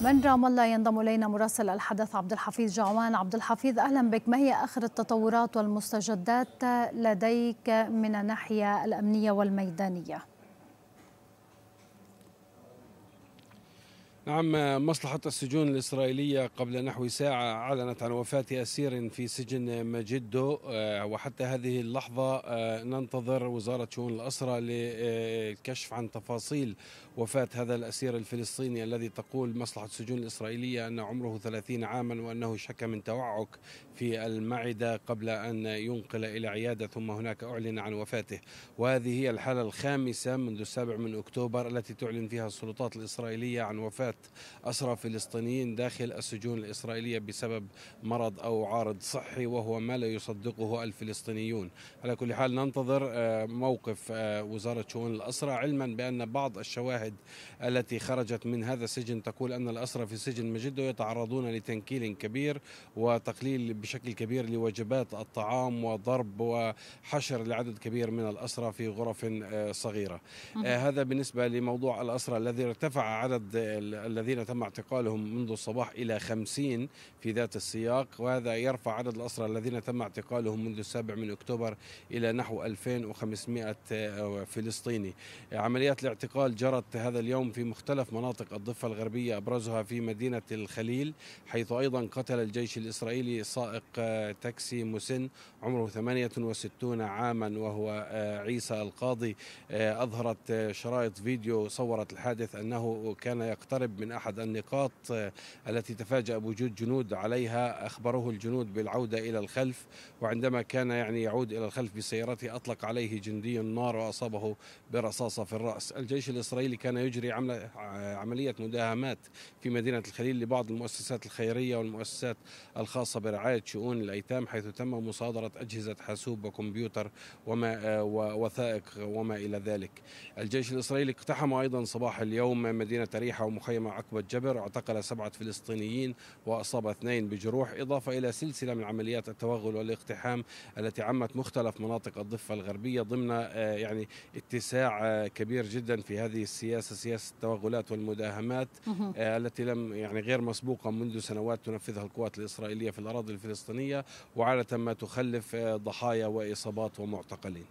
من رام الله ينضم الينا مراسل الحدث عبد الحفيظ جعوان عبد الحفيظ اهلا بك ما هي اخر التطورات والمستجدات لديك من الناحيه الامنيه والميدانيه نعم مصلحة السجون الإسرائيلية قبل نحو ساعة أعلنت عن وفاة أسير في سجن مجدو آه، وحتى هذه اللحظة آه، ننتظر وزارة شؤون الأسرة للكشف عن تفاصيل وفاة هذا الأسير الفلسطيني الذي تقول مصلحة السجون الإسرائيلية أن عمره 30 عاما وأنه شك من توعك في المعدة قبل أن ينقل إلى عيادة ثم هناك أعلن عن وفاته وهذه هي الحالة الخامسة منذ السابع من أكتوبر التي تعلن فيها السلطات الإسرائيلية عن وفاة أسرى فلسطينيين داخل السجون الإسرائيلية بسبب مرض أو عارض صحي وهو ما لا يصدقه الفلسطينيون على كل حال ننتظر آه، موقف آه، وزارة شؤون الأسرى علما بأن بعض الشواهد التي خرجت من هذا السجن تقول أن الأسرى في سجن مجدو يتعرضون لتنكيل كبير وتقليل بشكل كبير لوجبات الطعام وضرب وحشر لعدد كبير من الأسرى في غرف آه، صغيرة هذا بالنسبة لموضوع الأسرى الذي ارتفع عدد الذين تم اعتقالهم منذ الصباح إلى 50 في ذات السياق وهذا يرفع عدد الأسرى الذين تم اعتقالهم منذ السابع من أكتوبر إلى نحو 2500 آه، فلسطيني عمليات الاعتقال جرت هذا اليوم في مختلف مناطق الضفة الغربية أبرزها في مدينة الخليل حيث أيضا قتل الجيش الإسرائيلي سائق آه، تاكسي مسن عمره 68 عاما وهو آه، عيسى القاضي أظهرت شرائط فيديو صورت الحادث أنه كان يقترب الحرب من أحد النقاط آه، التي تفاجأ بوجود جنود عليها أخبره الجنود بالعودة إلى الخلف وعندما كان يعني يعود إلى الخلف بسيارته أطلق عليه جندي النار وأصابه برصاصة في الرأس الجيش الإسرائيلي كان يجري آه، عملية مداهمات في مدينة الخليل لبعض المؤسسات الخيرية والمؤسسات الخاصة برعاية شؤون الأيتام حيث تم مصادرة أجهزة حاسوب وكمبيوتر وما آه، ووثائق وما إلى ذلك الجيش الإسرائيلي اقتحم أيضا صباح اليوم مدينة ريحة ومخيم مع عقبة جبر اعتقل سبعة فلسطينيين وأصاب اثنين بجروح إضافة إلى سلسلة من عمليات التوغل والاقتحام التي عمت مختلف مناطق الضفة الغربية ضمن آه، يعني اتساع آه، كبير جدا في هذه السياسة سياسة التوغلات والمداهمات آه، التي لم يعني غير مسبوقة منذ سنوات تنفذها القوات الإسرائيلية في الأراضي الفلسطينية وعادة ما تخلف ضحايا وإصابات ومعتقلين